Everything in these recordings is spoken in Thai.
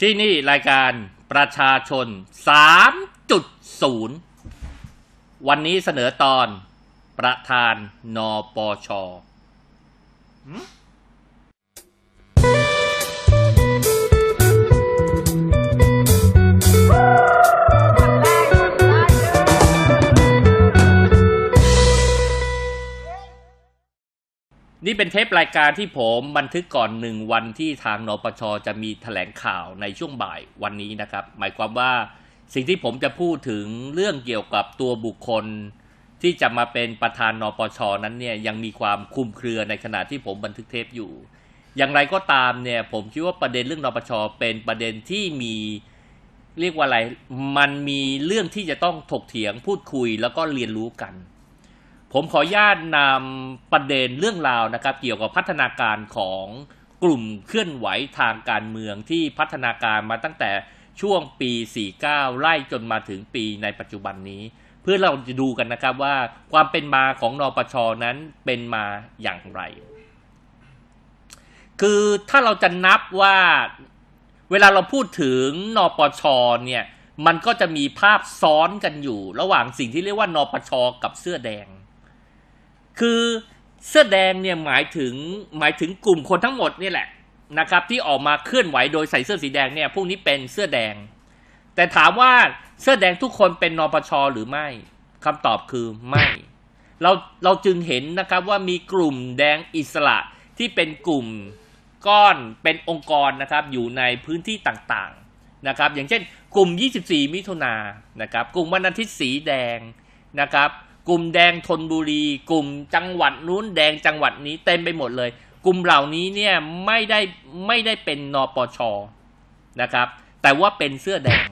ที่นี่รายการประชาชน 3.0 วันนี้เสนอตอนประธานนปชนี่เป็นเทปรายการที่ผมบันทึกก่อนหนึ่งวันที่ทางนปช จะมีถแถลงข่าวในช่วงบ่ายวันนี้นะครับ หมายความว่าสิ่งที่ผมจะพูดถึงเรื่องเกี่ยวกับตัวบุคคล ที่จะมาเป็นประธานนปช นั้นเนี่ย ยังมีความคุมเครือในขณะที่ผมบันทึกเทปอยู่ อย่างไรก็ตามเนี่ย ผมคิดว่าประเด็นเรื่องนปชเป็นประเด็นที่มีเรียกว่าอะไรมันมีเรื่องที่จะต้องถกเถียงพูดคุยแล้วก็เรียนรู้กันผมขออนุญาตนำประเด็นเรื่องราวนะครับ เกี่ยวกับพัฒนาการของกลุ่มเคลื่อนไหวทางการเมืองที่พัฒนาการมาตั้งแต่ช่วงปี 49 ไล่จนมาถึงปีในปัจจุบันนี้ เพื่อเราจะดูกันนะครับว่าความเป็นมาของนปชนั้นเป็นมาอย่างไร คือถ้าเราจะนับว่าเวลาเราพูดถึงนปชเนี่ยมันก็จะมีภาพซ้อนกันอยู่ระหว่างสิ่งที่เรียกว่า นปชกับเสื้อแดงคือเสื้อแดงเนี่ยหมายถึงหมายถึงกลุ่มคนทั้งหมดนี่แหละนะครับ ที่ออกมาเคลื่อนไหวโดยใส่เสื้อสีแดงเนี่ย พวกนี้เป็นเสื้อแดง แต่ถามว่าเสื้อแดงทุกคนเป็นนปชหรือไม่คำตอบคือไม่เราเราจึงเห็นนะครับว่ามีกลุ่มแดงอิสระที่เป็นกลุ่มก้อนเป็นองค์กรนะครับ อยู่ในพื้นที่ต่างๆนะครับ อย่างเช่น กลุ่ม 24 มิถุนานะครับกลุ่มวันอาทิตย์สีแดงนะครับกลุ่มแดงทนบุรี กลุ่มจังหวัดนู้นแดงจังหวัดนี้ เต็มไปหมดเลย กลุ่มเหล่านี้เนี่ยไม่ได้ไม่ได้เป็นนปชนะครับ แต่ว่าเป็นเสื้อแดง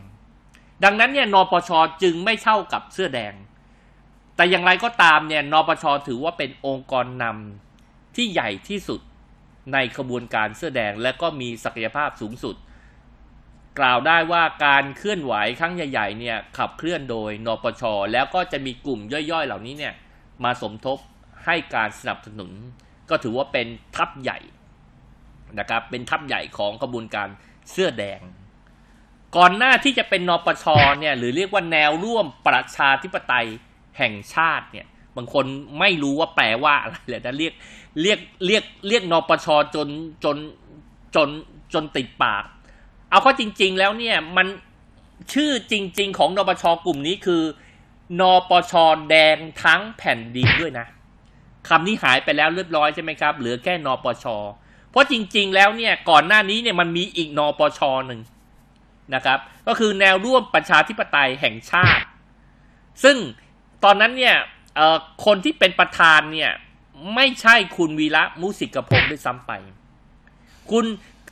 ดังนั้นเนี่ยนปชจึงไม่เท่ากับเสื้อแดง แต่อย่างไรก็ตามเนี่ยนปชถือว่าเป็นองค์กรนำที่ใหญ่ที่สุดในขบวนการเสื้อแดงและก็มีศักยภาพสูงสุดกล่าวได้ว่าการเคลื่อนไหวครั้งใหญ่ๆเนี่ยขับเคลื่อนโดยนปชแล้วก็จะมีกลุ่มย่อยๆ เหล่านี้เนี่ยมาสมทบให้การสนับสนุน ก็ถือว่าเป็นทัพใหญ่นะครับเป็นทัพใหญ่ของขบวนการเสื้อแดง ก่อนหน้าที่จะเป็นนปชเนี่ยหรือเรียกว่าแนวร่วมประชาธิปไตยแห่งชาติเนี่ยบางคนไม่รู้ว่าแปลว่าอะไรเลยนะเรียกเรียกเรียกเรียกนปชจนจนจนจนติดปากเอาข้อจริงๆแล้วเนี่ยมันชื่อจริงๆ ของนปชกลุ่มนี้คือ นปชแดงทั้งแผ่นดินด้วยนะคำนี้หายไปแล้วเรียบร้อยใช่ไหมครับเหลือแค่นปช เพราะจริงๆ แล้วเนี่ยก่อนหน้านี้เนี่ยมันมีอีกนปชหนึ่งนะครับ ก็คือแนวร่วมประชาธิปไตยแห่งชาติ ซึ่งตอนนั้นเนี่ยคนที่เป็นประธานเนี่ย ไม่ใช่คุณวีระมุสิกพงศ์ด้วยซ้ำไป คุณ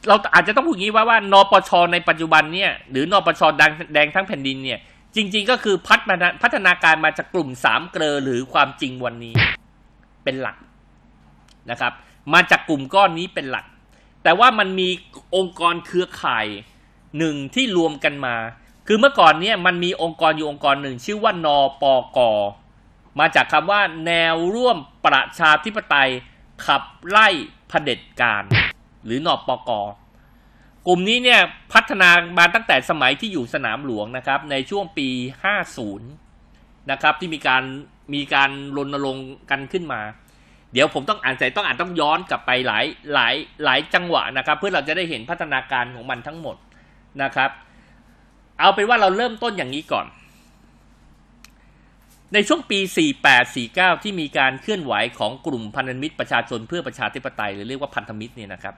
เราอาจจะต้องพูดงี้ว่าว่านปชในปัจจุบันเนี่ยหรือนปชแดงแดงทั้งแผ่นดินเนี่ย จริง ๆก็คือพัฒนาพัฒนาการมาจากกลุ่มสามเกลอหรือความจริงวันนี้เป็นหลักนะครับ มาจากกลุ่มก้อนนี้เป็นหลัก แต่ว่ามันมีองค์กรเครือข่ายหนึ่งที่รวมกันมา คือเมื่อก่อนเนี่ยมันมีองค์กรอยู่องค์กรหนึ่งชื่อว่านปกมาจากคำว่าแนวร่วมประชาธิปไตยขับไล่เผด็จการหรือนอปก กลุ่มนี้เนี่ยพัฒนามาตั้งแต่สมัยที่อยู่สนามหลวงนะครับในช่วงปี 50นะครับที่มีการมีการรณรงค์กันขึ้นมา เดี๋ยวผมต้องอ่านใจต้องอ่านต้องย้อนกลับไปหลายหลายหลายจังหวะนะครับ เพื่อเราจะได้เห็นพัฒนาการของมันทั้งหมดนะครับ เอาเป็นว่าเราเริ่มต้นอย่างนี้ก่อน ในช่วงปี 48-49 ที่มีการเคลื่อนไหวของกลุ่มพันธมิตรประชาชนเพื่อประชาธิปไตยหรือเรียกว่าพันธมิตรเนี่ยนะครับ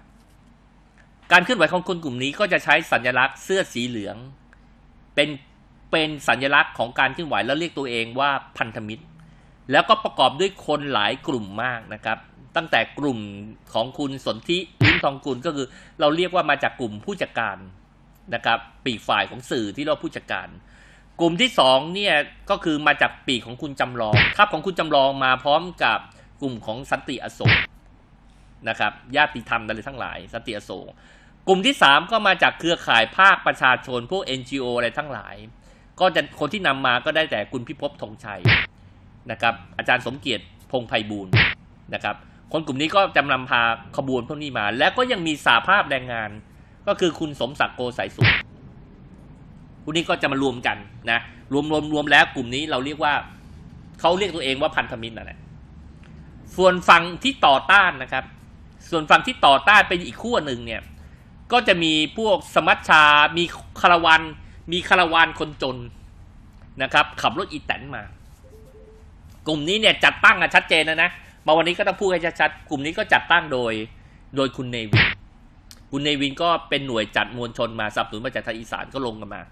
การเคลื่อนไหวของคนกลุ่มนี้ก็จะใช้สัญลักษณ์เสื้อสีเหลือง เป็นเป็นสัญลักษณ์ของการเคลื่อนไหวแล้วเรียกตัวเองว่าพันธมิตร แล้วก็ประกอบด้วยคนหลายกลุ่มมากนะครับ ตั้งแต่กลุ่มของคุณสนธิลิ้มทองกุลก็คือเราเรียกว่ามาจากกลุ่มผู้จัดการนะครับ ปีกฝ่ายของสื่อที่เราผู้จัดการ กลุ่มที่2เนี่ยก็คือมาจากปีกของคุณจำลอง ครับของคุณจำลองมาพร้อมกับกลุ่มของสันติอโศกนะครับญาติธรรมอะไรทั้งหลายสันติอโศกกลุ่มที่3ก็มาจากเครือข่ายภาคประชาชน พวก NGO อะไรทั้งหลาย ก็จะคนที่นำมาก็ได้แต่คุณพิภพธงชัยนะครับ อาจารย์สมเกียรติพงไพบูลนะครับ คนกลุ่มนี้ก็จำนำพาขบวนพวกนี้มา และก็ยังมีสาภาพแรงงาน ก็คือคุณสมศักดิ์โกสายสุขพวกนี้ก็จะมารวมกันนะรวมรวมรวมแล้วกลุ่มนี้เราเรียกว่า เขาเรียกตัวเองว่าพันธมิตรนั่นแหละส่วนฝั่งที่ต่อต้านนะครับ ส่วนฝั่งที่ต่อต้านเป็นอีกขั้วหนึ่งเนี่ยก็จะมีพวกสมัชชา มีคารวัน มีคารวันคนจนนะครับ ขับรถอีแตนมา กลุ่มนี้เนี่ยจัดตั้งอะชัดเจนนะนะ มาวันนี้ก็ต้องพูดให้ชัดๆกลุ่มนี้ก็จัดตั้งโดยโดยคุณเนวิน คุณเนวินก็เป็นหน่วยจัดมวลชนมาสับสนุนมาจากทางอีสานก็ลงกันมา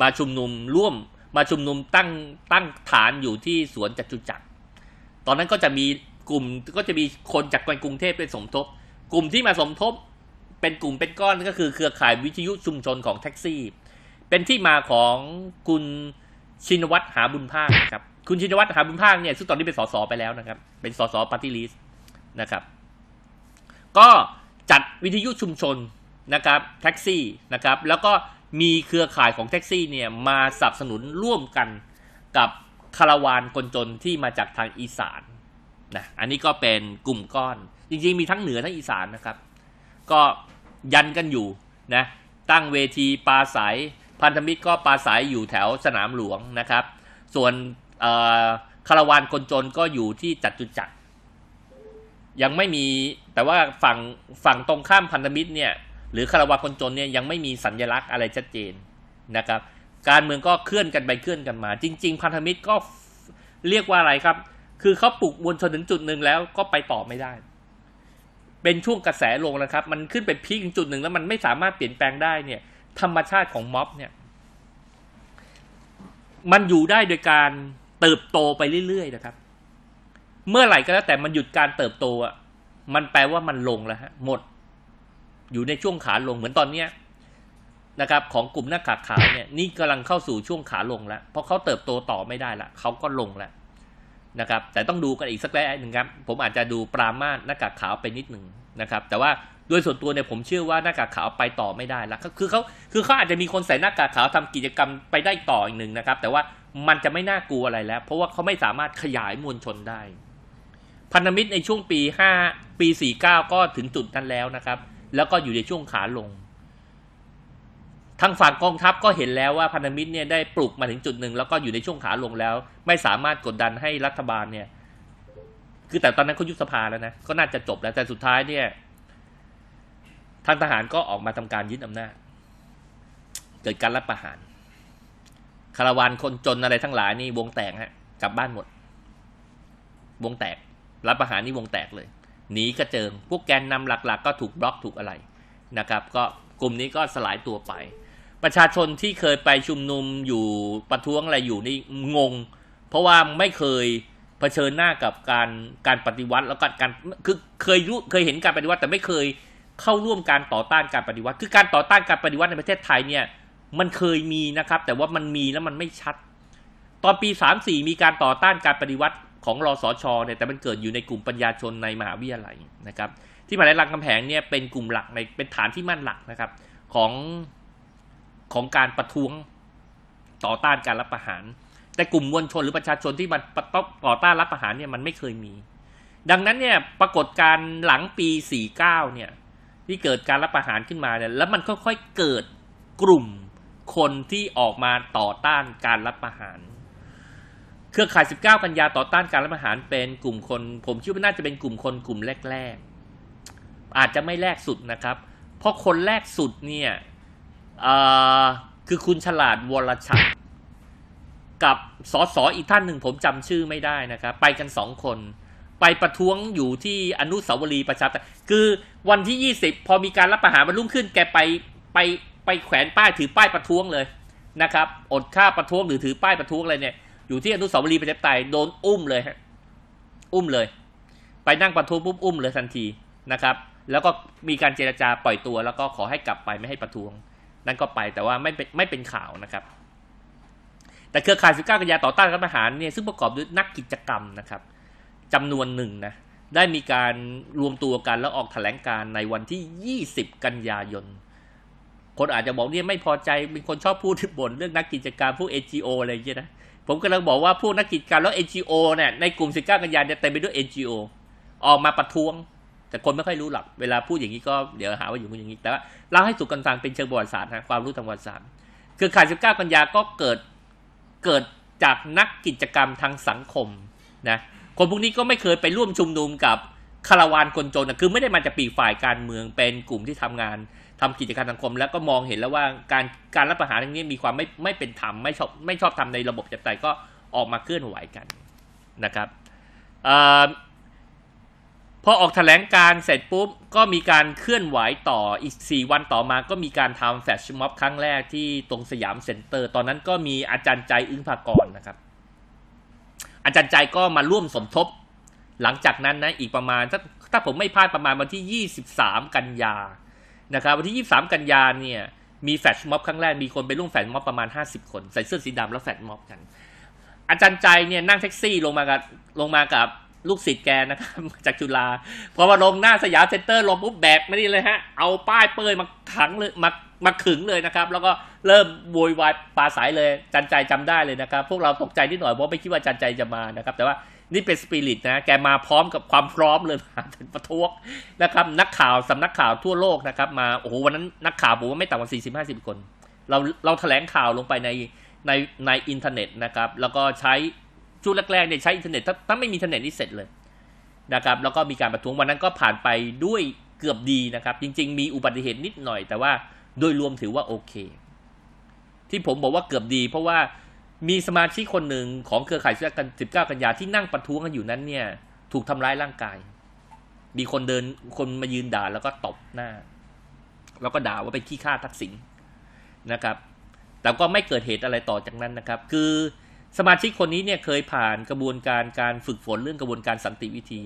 มาชุมนุมร่วมมาชุมนุมตั้งตั้งฐานอยู่ที่สวนจตุจักรตอนนั้นก็จะมีกลุ่มก็จะมีคนจากกรุงเทพไปสมทบกลุ่มที่มาสมทบเป็นกลุ่มเป็นก้อน ก็คือเครือข่ายวิทยุชุมชนของแท็กซี่ เป็นที่มาของคุณชินวัตรหาบุญภาคครับคุณชินวัตรหาบุญภาคเนี่ยซึ่งตอนนี้เป็นสสไปแล้วนะครับเป็นสสปฏิริสนะครับก็จัดวิทยุชุมชนนะครับแท็กซี่นะครับแล้วก็มีเครือข่ายของแท็กซี่เนี่ยมาสนับสนุนร่วมกันกับคาราวานคนจนที่มาจากทางอีสานนะอันนี้ก็เป็นกลุ่มก้อน จริงๆมีทั้งเหนือทั้งอีสานนะครับก็ยันกันอยู่นะตั้งเวทีปาสายพันธมิตรก็ปาสายอยู่แถวสนามหลวงนะครับ ส่วนคาราวานคนจนก็อยู่ที่จัดจุจักยังไม่มีแต่ว่าฝั่งฝั่งตรงข้ามพันธมิตรเนี่ยหรือคาราวานคนจนเนี่ยยังไม่มีสัญญลักษณ์อะไรชัดเจนนะครับ การเมืองก็เคลื่อนกันไปเคลื่อนกันมา จริงๆ พันธมิตรก็เรียกว่าอะไรครับ คือเขาปลุกมวลชนถึงจุดหนึ่งแล้วก็ไปต่อไม่ได้เป็นช่วงกระแสลงนะครับ มันขึ้นไปพีคจุดหนึ่งแล้ว มันไม่สามารถเปลี่ยนแปลงได้เนี่ย ธรรมชาติของม็อบเนี่ย มันอยู่ได้โดยการเติบโตไปเรื่อยๆนะครับ เมื่อไหร่ก็แล้วแต่มันหยุดการเติบโตอ่ะมันแปลว่ามันลงแล้วฮะหมด อยู่ในช่วงขาลงเหมือนตอนเนี้ย นะครับ ของกลุ่มหน้ากากขาวเนี่ยนี่กำลังเข้าสู่ช่วงขาลงแล้ว เพราะเขาเติบโตต่อไม่ได้ละเขาก็ลงแล้วนะครับแต่ต้องดูกันอีกสักระหนึ่งครับผมอาจจะดูปรามาสหน้ากากขาวไปนิดหนึ่งนะครับแต่ว่าโดยส่วนตัวเนี่ยผมเชื่อว่าหน้ากากขาวไปต่อไม่ได้แล้วคือเขาคือเขาอาจจะมีคนใส่หน้ากากขาวทำกิจกรรมไปได้ต่ออีกหนึ่งนะครับ แต่ว่ามันจะไม่น่ากลัวอะไรแล้ว เพราะว่าเขาไม่สามารถขยายมวลชนได้ พันธมิตรในช่วงปี 5 ปี 49 ก็ถึงจุดนั้นแล้วนะครับแล้วก็อยู่ในช่วงขาลงทางฝั่งกองทัพก็เห็นแล้วว่าพันธมิตรเนี่ยได้ปลุกมาถึงจุดหนึ่งแล้วก็อยู่ในช่วงขาลงแล้ว ไม่สามารถกดดันให้รัฐบาลเนี่ย คือแต่ตอนนั้นเขายุบสภาแล้วนะก็น่าจะจบแล้วแต่สุดท้ายเนี่ยทางทหารก็ออกมาทำการยึดอำนาจเกิดการรัฐประหาร คาราวานคนจนอะไรทั้งหลายนี่วงแตกฮะกลับบ้านหมด วงแตก รัฐประหารนี่วงแตกเลยหนีกระเจิงพวกแกนนำหลัก ๆ ก็ถูกบล็อกถูกอะไรนะครับ ก็กลุ่มนี้ก็สลายตัวไปประชาชนที่เคยไปชุมนุมอยู่ประท้วงอะไรอยู่นี่งง เพราะว่าไม่เคยเผชิญหน้ากับการการปฏิวัติ แล้วก็การคือเคยรู้เคยเห็นการปฏิวัติแต่ไม่เคยเข้าร่วมการต่อต้านการปฏิวัติ คือการต่อต้านการปฏิวัติในประเทศไทยเนี่ย มันเคยมีนะครับ แต่ว่ามันมีแล้วมันไม่ชัด ตอนปี3ามสี่มีการต่อต้านการปฏิวัติของรอสอชอเนี่ยแต่มันเกิดอยู่ในกลุ่มปัญญาชนในมหาวิทยาลัยนะครับ ที่มหาลัยรังคำแหงเนี่ยเป็นกลุ่มหลักในเป็นฐานที่มั่นหลักนะครับของของการประท้วงต่อต้านการรับประหาร แต่กลุ่มมวลชนหรือประชาชนที่มันต่อต้านรับประหารเนี่ยมันไม่เคยมี ดังนั้นเนี่ยปรากฏการหลังปี 49เนี่ยที่เกิดการรับประหารขึ้นมาเนี่ยแล้วมันค่อยๆเกิดกลุ่มคนที่ออกมาต่อต้านการรับประหาร เครือข่าย 19กันยาต่อต้านการรับประหารเป็นกลุ่มคน ผมคิดว่าน่าจะเป็นกลุ่มคนกลุ่มแรกๆอาจจะไม่แรกสุดนะครับ เพราะคนแรกสุดเนี่ยคือคุณฉลาดวรชัดกับสอสออีกท่านหนึ่งผมจำชื่อไม่ได้นะครับ ไปกันสองคน ไปประท้วงอยู่ที่อนุสาวรีย์ประชาธิปไตยคือวันที่ยี่สิบพอมีการรับประหารมันรุ่งขึ้นแกไปไปไปแขวนป้ายถือป้ายประท้วงเลยนะครับ อดค่าประท้วงหรือถือป้ายประท้วงอะไรเนี่ยอยู่ที่อนุสาวรีย์ประชาธิปไตยโดนอุ้มเลยฮะอุ้มเลย ไปนั่งประท้วงปุ๊บอุ้มเลยทันทีนะครับ แล้วก็มีการเจรจาปล่อยตัว แล้วก็ขอให้กลับไปไม่ให้ประท้วงนั่นก็ไปแต่ว่าไม่เป็นไม่เป็นข่าวนะครับ แต่เครือข่าย19กันยาต่อต้านรัฐประหารเนี่ยซึ่งประกอบด้วยนักกิจกรรมนะครับจำนวนหนึ่งนะได้มีการรวมตัวกันแล้วออกแถลงการในวันที่ 20 กันยายน คนอาจจะบอกเนี่ยไม่พอใจเป็นคนชอบพูดบ่นเรื่องนักกิจการพวก NGO อะไรอย่างเงี้ยนะผมกำลังบอกว่าพวกนักกิจการแล้ว NGO เนี่ยในกลุ่ม 19กันยาเนี่ยเต็มไปด้วย NGO ออกมาประท้วงแต่คนไม่ค่อยรู้หรอกเวลาพูดอย่างนี้ก็เดี๋ยวหาว่าอยู่อย่างนี้ แต่ว่าเล่าให้สุกันฟังเป็นเชิงประวัติศาสตร์นะความรู้ทางประวัติศาสตร์คือข่ายบเก้าันยาก็เกิดเกิดจากนักกิจกรรมทางสังคมนะคนพวกนี้ก็ไม่เคยไปร่วมชุมนุมกับคารวานคนจนนะคือไม่ได้มาจากปีฝ่ายการเมืองเป็นกลุ่มที่ทำงาน ทำกิจการสังคม แล้วก็มองเห็นแล้วว่าการการรับประหารอย่างนี้มีความไม่ไม่เป็นธรรมไม่ชอบไม่ชอบทำในระบบจัดใจก็ออกมาเคลื่อนไหวกันนะครับพอออกถแถลงการเสร็จปุ๊บก็มีการเคลื่อนไหวต่ออีก4วันต่อมา ก็มีการทำแฟชั่นม็อบครั้งแรกที่ตรงสยามเซ็นเตอร์ ตอนนั้นก็มีอาจารย์ใจอึ้งภากรนะครับ อาจารย์ใจก็มาร่วมสมทบ หลังจากนั้นนะอีกประมาณถ้าถ้าผมไม่พลาดประมาณวันที่ 23 กันยานะครับ วันที่23กันยาเนี่ยมีแฟชั่นม็อบครั้งแรกมีคนไปร่วมแฟชั่นม็อบประมาณ50คน ใส่เสื้อสีดำแล้วแฟชั่นม็อบกัน อาจารย์ใจเนี่ยนั่งแท็กซี่ลงมากับลงมากับลูกศิษย์แกนะครับ จากจุฬาพอมาลงหน้าสยามเซ็นเตอร์ลงปุ๊บแบกไม่ได้เลยฮะ เอาป้ายเปยมาขังเลยมามาขึงเลยนะครับ แล้วก็เริ่มโวยวายปาสายเลยจันใจจำได้เลยนะครับ พวกเราตกใจนิดหน่อยเพราะไม่คิดว่าจันใจจะมานะครับ แต่ว่านี่เป็นสปิริตนะ แกมาพร้อมกับความพร้อมเลยมาเป็นประท้วงนะครับ นักข่าวสำนักข่าวทั่วโลกนะครับมาโอ้โหวันนั้นนักข่าวบอกว่าไม่ต่ำกว่าสี่สิบห้าสิบคน เราเราแถลงข่าวลงไปในในในอินเทอร์เน็ตนะครับ แล้วก็ใช้ช่วงแรกๆเนี่ยใช้อินเทอร์เน็ต ถ้าไม่มีอินเทอร์เน็ตนี่เสร็จเลยนะครับ แล้วก็มีการประท้วงวันนั้นก็ผ่านไปด้วยเกือบดีนะครับ จริงๆ มีอุบัติเหตุนิดหน่อย แต่ว่าโดยรวมถือว่าโอเค ที่ผมบอกว่าเกือบดีเพราะว่ามีสมาชิกคนหนึ่งของเครือข่ายเสื้อกัน 19 กันยาที่นั่งประท้วงกันอยู่นั้นเนี่ย ถูกทำร้ายร่างกาย มีคนเดินคนมายืนด่าแล้วก็ตบหน้า แล้วก็ด่าว่าเป็นขี้ข้าทักษิณนนะครับ แต่ก็ไม่เกิดเหตุอะไรต่อจากนั้นนะครับ คือสมาชิกคนนี้เนี่ยเคยผ่านกระบวนการการฝึกฝนเรื่องกระบวนการสันติวิธี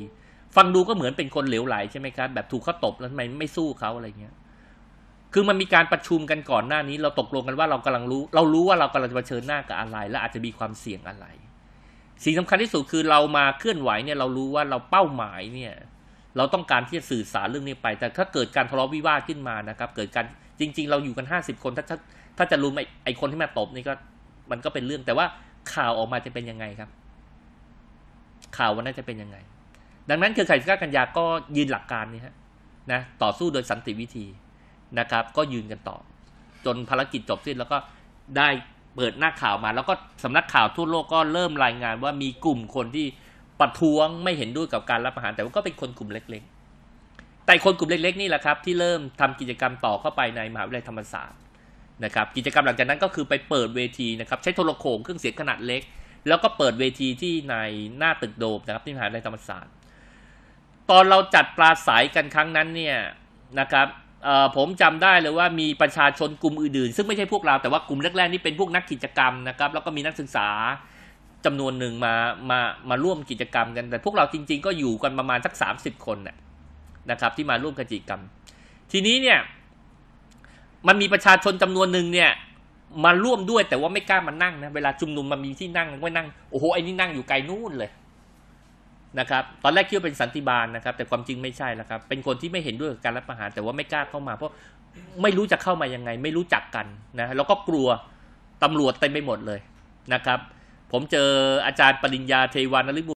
ฟังดูก็เหมือนเป็นคนเหลวไหลใช่ไหมครับแบบถูกเขาตบแล้วทำไมไม่สู้เขาอะไรเงี้ยคือมันมีการประชุมกันก่อนหน้านี้เราตกลงกันว่าเรากำลังรู้ เรารู้ว่าเรากำลังจะเผชิญหน้ากับอะไร และอาจจะมีความเสี่ยงอะไรสิ่งสำคัญที่สุดคือเรามาเคลื่อนไหวเนี่ยเรารู้ว่าเราเป้าหมายเนี่ยเราต้องการที่จะสื่อสารเรื่องนี้ไป แต่ถ้าเกิดการทะเลาะวิวาทขึ้นมานะครับ เกิดการจริง ๆ เราอยู่กัน50คนถ้าถ้าถ้าจะรู้ไอ้คนที่มาตบนี่ก็มันก็เป็นเรื่องแต่ว่าข่าวออกมาจะเป็นยังไงครับ ข่าววันนั้นจะเป็นยังไง ดังนั้นเครือข่ายสก้ากันยาก็ยืนหลักการนี้ฮะนะ ต่อสู้โดยสันติวิธีนะครับ ก็ยืนกันต่อ จนภารกิจจบสิ้นแล้วก็ได้เปิดหน้าข่าวมา แล้วก็สำนักข่าวทั่วโลกก็เริ่มรายงานว่ามีกลุ่มคนที่ประท้วงไม่เห็นด้วยกับการรับประหารแต่ว่าก็เป็นคนกลุ่มเล็ก ๆ แต่คนกลุ่มเล็ก ๆ นี่แหละครับ ที่เริ่มทำกิจกรรมต่อเข้าไปในมหาวิทยาลัยธรรมศาสตร์นะครับกิจกรรมหลังจากนั้นก็คือไปเปิดเวทีนะครับใช้โทรโขงเครื่องเสียงขนาดเล็ก แล้วก็เปิดเวทีที่ในหน้าตึกโดมนะครับที่มหาวิทยาลัยธรรมศาสตร์ตอนเราจัดปราศัยกันครั้งนั้นเนี่ยนะครับผมจำได้เลยว่ามีประชาชนกลุ่มอื่นๆซึ่งไม่ใช่พวกเราแต่ว่ากลุ่มแรกๆนี่เป็นพวกนักกิจกรรมนะครับแล้วก็มีนักศึกษาจำนวนหนึ่งมามามาร่วมกิจกรรมกันแต่พวกเราจริง ๆก็อยู่กันประมาณสัก 30 คนนะนะครับ ที่มาร่วมกิจกรรม ทีนี้เนี่ยมันมีประชาชนจำนวนหนึ่งเนี่ยมาร่วมด้วย แต่ว่าไม่กล้ามานั่งนะเวลาชุมนุมมันมีที่นั่งก็นั่ง โอ้โหไอ้นี่นั่งอยู่ไกลนู่นเลยนะครับ ตอนแรกคิดว่าเป็นสันติบาลนะครับ แต่ความจริงไม่ใช่แล้วครับ เป็นคนที่ไม่เห็นด้วยกับการรัฐประหารแต่ว่าไม่กล้าเข้ามา เพราะไม่รู้จะเข้ามายังไง ไม่รู้จักกันนะแล้วก็กลัวตำรวจเต็มไปหมดเลยนะครับ ผมเจออาจารย์ปริญญาเทวานริบุ